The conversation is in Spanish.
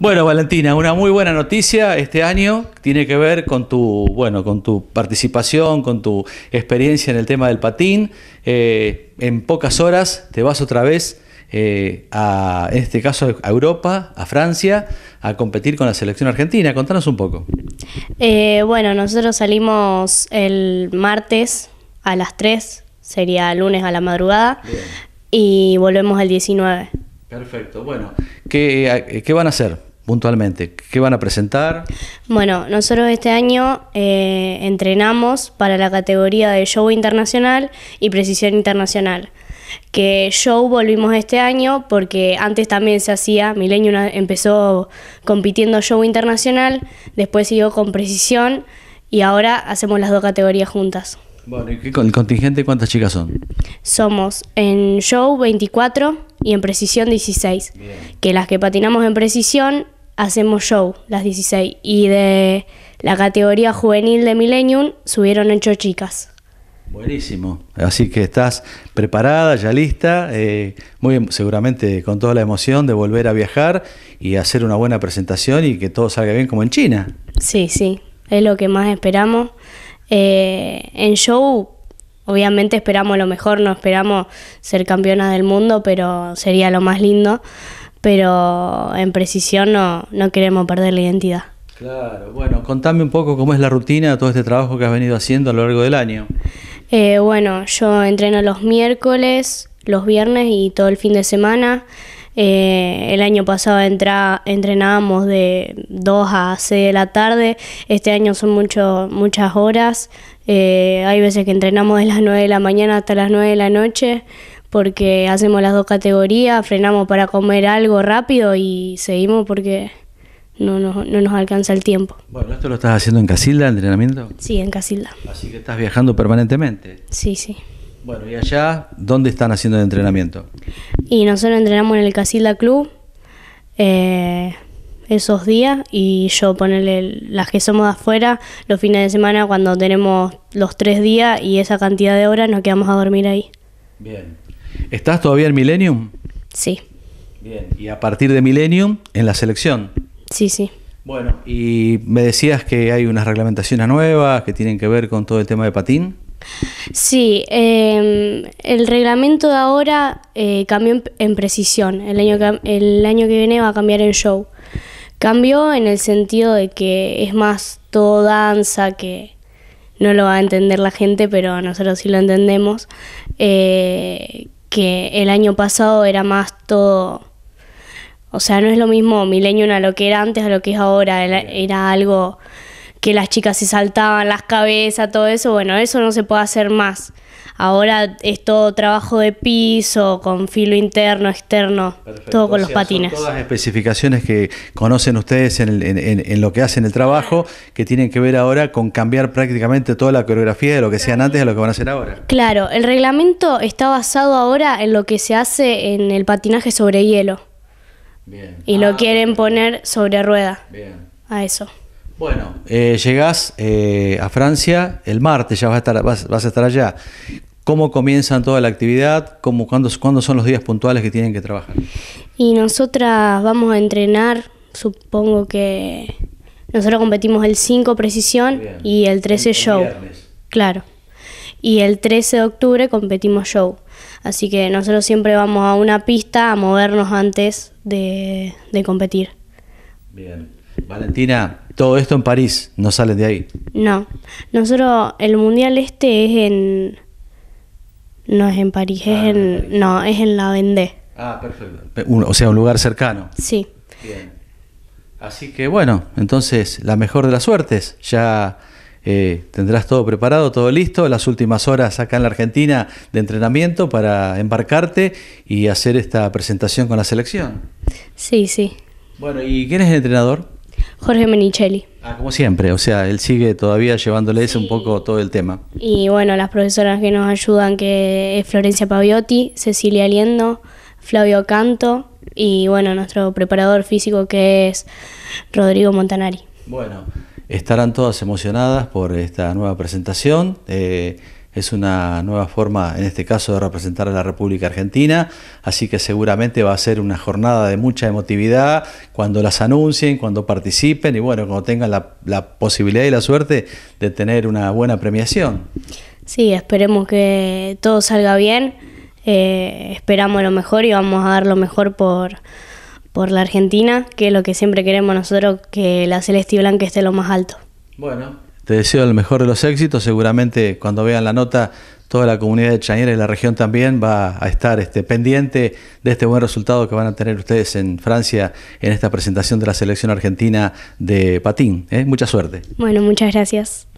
Bueno, Valentina, una muy buena noticia este año tiene que ver con tu, bueno, con tu participación, con tu experiencia en el tema del patín. Eh, en pocas horas te vas otra vez eh, a, en este caso, a Europa, a Francia, a competir con la selección argentina. Contanos un poco. Eh, bueno, nosotros salimos el martes a las 3, sería lunes a la madrugada, y volvemos el 19. Perfecto, bueno, qué van a hacer? puntualmente, ¿qué van a presentar? Bueno, nosotros este año eh, entrenamos para la categoría de show internacional y precisión internacional. Que show volvimos este año porque antes también se hacía, Milenio empezó compitiendo show internacional, después siguió con precisión y ahora hacemos las dos categorías juntas. Bueno, ¿y el contingente cuántas chicas son? Somos en show 24 y en precisión 16. Que las que patinamos en precisión hacemos show las 16 y de la categoría juvenil de Millennium subieron ocho chicas. Buenísimo, así que estás preparada, ya lista, eh, muy em, seguramente con toda la emoción de volver a viajar y hacer una buena presentación y que todo salga bien como en China. Sí, sí, es lo que más esperamos. Eh, en show, obviamente esperamos lo mejor, no esperamos ser campeonas del mundo, pero sería lo más lindo pero en precisión no, no queremos perder la identidad. Claro, bueno, contame un poco cómo es la rutina de todo este trabajo que has venido haciendo a lo largo del año. Eh, bueno, yo entreno los miércoles, los viernes y todo el fin de semana. Eh, el año pasado entrenábamos de 2 a 6 de la tarde. Este año son mucho, muchas horas. Eh, hay veces que entrenamos de las 9 de la mañana hasta las 9 de la noche porque hacemos las dos categorías, frenamos para comer algo rápido y seguimos porque no, no nos alcanza el tiempo. Bueno, ¿esto lo estás haciendo en Casilda, el entrenamiento? Sí, en Casilda. Así que estás viajando permanentemente. Sí, sí. Bueno, ¿y allá dónde están haciendo el entrenamiento? Y nosotros entrenamos en el Casilda Club eh, esos días y yo ponerle las que somos de afuera los fines de semana cuando tenemos los tres días y esa cantidad de horas nos quedamos a dormir ahí. Bien. ¿Estás todavía en Millennium? Sí. Bien, y a partir de Millennium, en la selección. Sí, sí. Bueno, y me decías que hay unas reglamentaciones nuevas que tienen que ver con todo el tema de patín. Sí, em, el reglamento de ahora eh, cambió en, precisión. El año, que, el año que viene va a cambiar en show. Cambió en el sentido de que es más todo danza, que no lo va a entender la gente, pero nosotros sí lo entendemos. Eh, que el año pasado era más todo... O sea, no es lo mismo Milenium a lo que era antes a lo que es ahora. Era algo que las chicas se saltaban las cabezas, todo eso, bueno, eso no se puede hacer más. Ahora es todo trabajo de piso, con filo interno, externo, todo con los patines. Son todas las especificaciones que conocen ustedes en, lo que hacen el trabajo, que tienen que ver ahora con cambiar prácticamente toda la coreografía de lo que sean antes a lo que van a hacer ahora. Claro, el reglamento está basado ahora en lo que se hace en el patinaje sobre hielo. Y lo ah, quieren poner sobre rueda. Bien. A eso. Bueno, eh, llegás eh, a Francia el martes, ya vas a estar, vas, a estar allá. ¿Cómo comienzan toda la actividad? ¿Cómo, cuándo, son los días puntuales que tienen que trabajar? Y nosotras vamos a entrenar, supongo que nosotros competimos el 5 precisión y el 13 show. Claro. Y el 13 de octubre competimos show. Así que nosotros siempre vamos a una pista a movernos antes de competir. Bien. Valentina, todo esto en París, no sales de ahí. No, nosotros, el Mundial este es en... No es en París, es ah, en... No, es en La Vendée. Ah, perfecto. o sea, un lugar cercano. Sí. Bien. Así que bueno, entonces la mejor de las suertes. Ya eh, tendrás todo preparado, todo listo, las últimas horas acá en la Argentina de entrenamiento para embarcarte y hacer esta presentación con la selección. Sí, sí. Bueno, ¿y quién es el entrenador? Jorge Menichelli. Ah, como siempre, o sea, él sigue todavía llevándole ese un poco todo el tema. Y bueno, las profesoras que nos ayudan, que es Florencia Paviotti, Cecilia Liendo, Flavio Canto y bueno, nuestro preparador físico que es Rodrigo Montanari. Bueno, estarán todas emocionadas por esta nueva presentación. Eh, es una nueva forma, en este caso, de representar a la República Argentina, así que seguramente va a ser una jornada de mucha emotividad cuando las anuncien, cuando participen y bueno, cuando tengan la, posibilidad y la suerte de tener una buena premiación. Sí, esperemos que todo salga bien, eh, esperamos lo mejor y vamos a dar lo mejor por, por la Argentina, que es lo que siempre queremos nosotros, que la celeste y blanca esté lo más alto. Bueno, te deseo el mejor de los éxitos. Seguramente cuando vean la nota, toda la comunidad de Chañera y la región también va a estar este, pendiente de este buen resultado que van a tener ustedes en Francia en esta presentación de la selección argentina de patín. ¿eh? Mucha suerte. Bueno, muchas gracias.